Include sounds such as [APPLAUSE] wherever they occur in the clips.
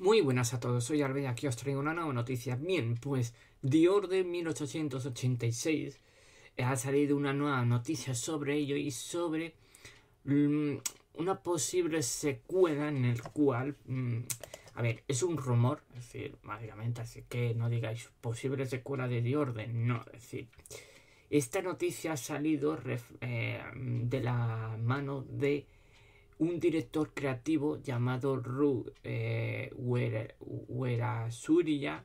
Muy buenas a todos, soy Arben y aquí os traigo una nueva noticia. Bien, pues The Order 1886 eh, ha salido una nueva noticia sobre ello y sobre mm, una posible secuela en el cual... Mm, a ver, es un rumor, es decir, básicamente, así que no digáis posible secuela de The no, es decir... Esta noticia ha salido eh, de la mano de un director creativo llamado Ru eh, Suria,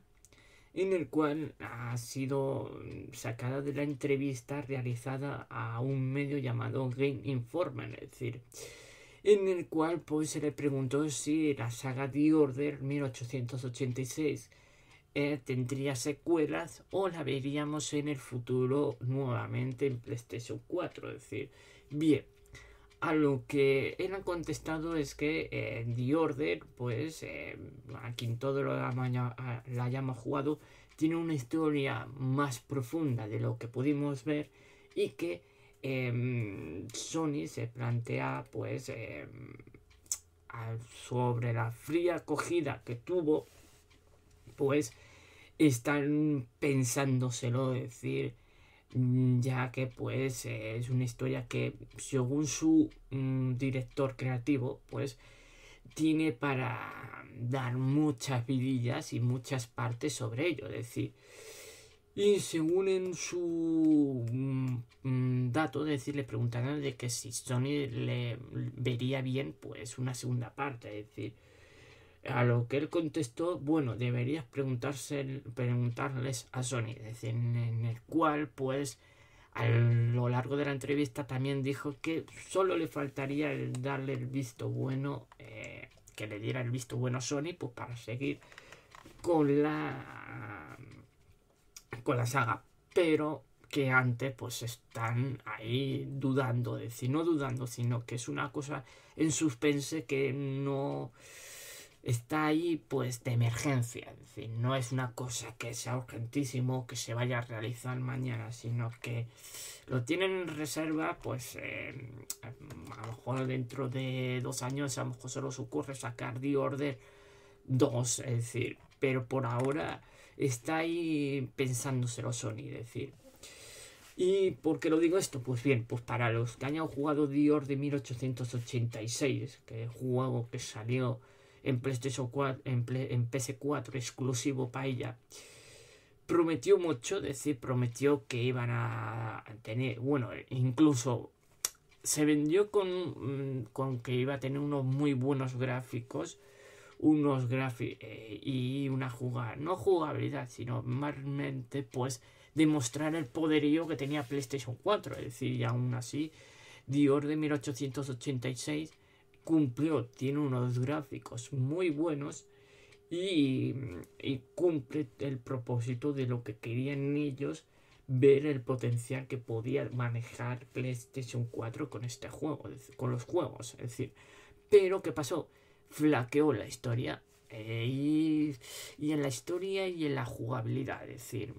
en el cual ha sido sacada de la entrevista realizada a un medio llamado Game Informer, es decir, en el cual pues se le preguntó si la saga The Order 1886 eh, tendría secuelas o la veríamos en el futuro nuevamente en PlayStation 4, es decir, bien, a lo que él ha contestado es que eh, The Order, pues eh, a quien todo lo la, la hayamos jugado, tiene una historia más profunda de lo que pudimos ver y que em, Sony se plantea pues em, sobre la fría acogida que tuvo, pues están pensándoselo decir Mm, ya que pues es una historia que según su mm, director creativo pues tiene para dar muchas vidillas y muchas partes sobre ello, es decir, y según en su mm, dato, decir, le preguntaron de que si Sony le vería bien pues una segunda parte, es decir, a lo que él contestó, bueno, deberías preguntarles a Sony, en, en el cual pues a lo largo de la entrevista también dijo que solo le faltaría darle el visto bueno, eh, que le diera el visto bueno a Sony, pues para seguir con la con la saga, pero que antes pues están ahí dudando, es decir, no dudando, sino que es una cosa en suspense que no está ahí pues de emergencia, es decir, no es una cosa que sea urgentísimo que se vaya a realizar mañana, sino que lo tienen en reserva, pues em, a lo mejor dentro de dos años a lo mejor se los ocurre sacar The Order 2, es decir, pero por ahora está ahí pensándoselo Sony, decir. ¿Y por qué lo digo esto? Pues bien, pues para los que hayan jugado The Order 1886, que es el juego que salió en PlayStation 4, en, PS4 exclusivo para ella, prometió mucho, es decir, prometió que iban a tener, bueno, incluso se vendió con, mm, con que iba a tener unos muy buenos gráficos, unos gráficos eh, y una jugada, no jugabilidad, sino mente, pues demostrar el poderío que tenía PlayStation 4, es decir, y aún así, Dior de 1886 cumplió, tiene unos gráficos muy buenos y, cumple el propósito de lo que querían ellos ver el potencial que podía manejar PlayStation 4 con este juego, con los juegos, es decir, pero ¿qué pasó? Flaqueó la historia eh, y, en la historia y en la jugabilidad, es decir,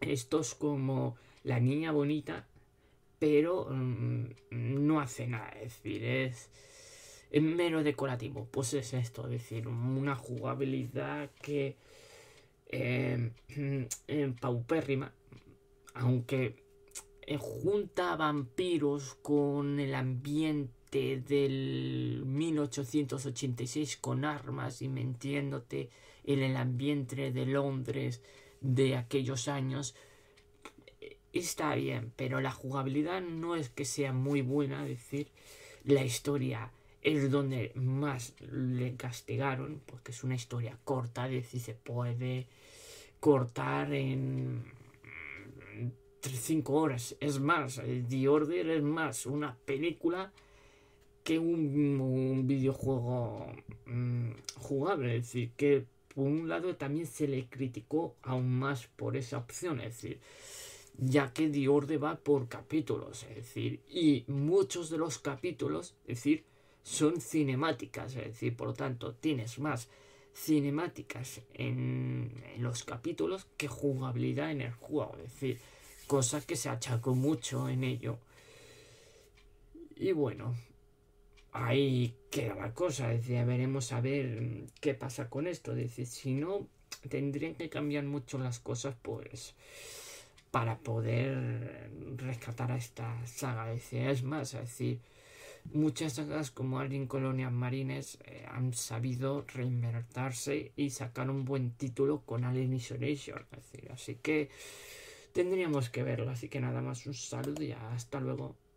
esto es como la niña bonita, pero mm, no hace nada, es decir, es es mero decorativo. Pues es esto, es decir, una jugabilidad que en em, [CLEARS THROAT] em, paupérrima, aunque eh, junta vampiros con el ambiente del 1886 con armas y mentiéndote... en el ambiente de Londres de aquellos años está bien, pero la jugabilidad no es que sea muy buena, es decir, la historia es donde más le castigaron, porque es una historia corta, es decir, se puede cortar en 5 horas. Es más, The Order es más una película que un, videojuego mm, jugable. Es decir, que por un lado también se le criticó aún más por esa opción. Es decir, ya que The Order va por capítulos. Es decir, y muchos de los capítulos, es decir, son cinemáticas, es decir, por lo tanto, tienes más cinemáticas en, los capítulos que jugabilidad en el juego, es decir, cosa que se achacó mucho en ello. Y bueno, ahí queda la cosa, es decir, veremos a ver mm, qué pasa con esto, es decir, si no, tendrían que cambiar mucho las cosas, pues para poder rescatar a esta saga. Es más, es decir, muchas sagas como Alien Colonias Marines eh, han sabido reinventarse y sacar un buen título con Alien Isolation. así que tendríamos que verlo. Así que nada más, un saludo y hasta luego.